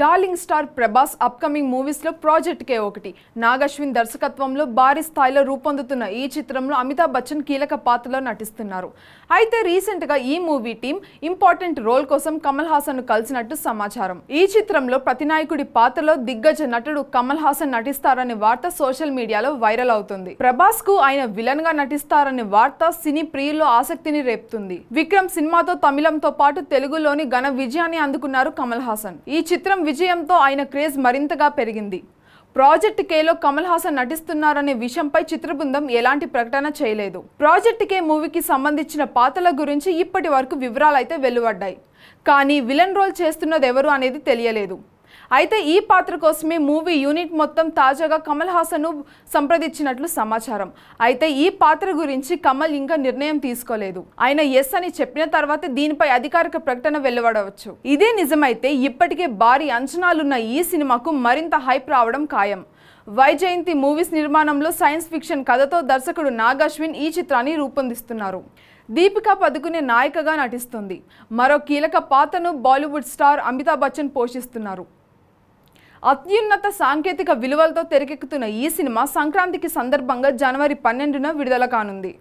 darling star Prabhas upcoming మూవీస్లో project K ఒకటి నాగశ్విన్ దర్శకత్వంలో భారీ స్థాయిలో రూపొందుతున్న ఈ చిత్రంలో అమితాబ్ బచ్చన్ కీలక పాత్రలో నటిస్తున్నారు అయితే రీసెంట్గా ఈ మూవీ టీం ఇంపార్టెంట్ రోల్ కోసం కమల్ హాసన్ను కలిసినట్టు సమాచారం ఈ చిత్రంలో ప్రతినాయకుడి పాత్రలో దిగ్గజ నటుడు కమల్ హాసన్ నటిస్తారనే వార్త సోషల్ మీడియాలో వైరల్ అవుతుంది ప్రభాస్ కు ఆయన విలన్ గా నటిస్తారనే వార్త సినీ ప్రియుల్లో ఆసక్తిని రేపుతుంది విక్రమ్ సినిమాతో తమిళంతో పాటు తెలుగులోని ఘన విజయాన్ని అందుకున్నారు కమల్ హాసన్ ఈ చిత్రం విజయంతో ఆయన క్రేజ్ మరింతగా పెరిగింది ప్రాజెక్ట్ కేలో కమల్ హాసన్ నటిస్తున్నారనే విషయంపై చిత్రబృందం ఎలాంటి ప్రకటన చేయలేదు ప్రాజెక్ట్ కే మూవీకి సంబంధించిన పాత్రల గురించి ఇప్పటి వరకు వివరాలైతే వెలువడ్డాయి కానీ విలన్ రోల్ చేస్తున్నది ఎవరు అనేది తెలియలేదు అయితే ఈ పాత్ర కోసమే మూవీ యూనిట్ మొత్తం తాజాగా కమల్ హాసన్ను సంప్రదించినట్లు సమాచారం అయితే ఈ పాత్ర గురించి కమల్ ఇంకా నిర్ణయం తీసుకోలేదు ఆయన ఎస్ అని చెప్పిన తర్వాత దీనిపై అధికారిక ప్రకటన వెలువడవచ్చు ఇదే నిజమైతే ఇప్పటికే భారీ అంచనాలున్న ఈ సినిమాకు మరింత హైప్ రావడం ఖాయం వైజయంతి మూవీస్ నిర్మాణంలో సైన్స్ ఫిక్షన్ కథతో దర్శకుడు నాగాశ్విన్ ఈ చిత్రాన్ని రూపొందిస్తున్నారు దీపికా పదుకునే నాయికగా నటిస్తుంది మరో కీలక పాత్రను బాలీవుడ్ స్టార్ అమితాబ్ బచ్చన్ పోషిస్తున్నారు అత్యున్నత సాంకేతిక విలువలతో తెరకెక్కుతున్న ఈ సినిమా సంక్రాంతికి సందర్భంగా జనవరి పన్నెండున విడుదల కానుంది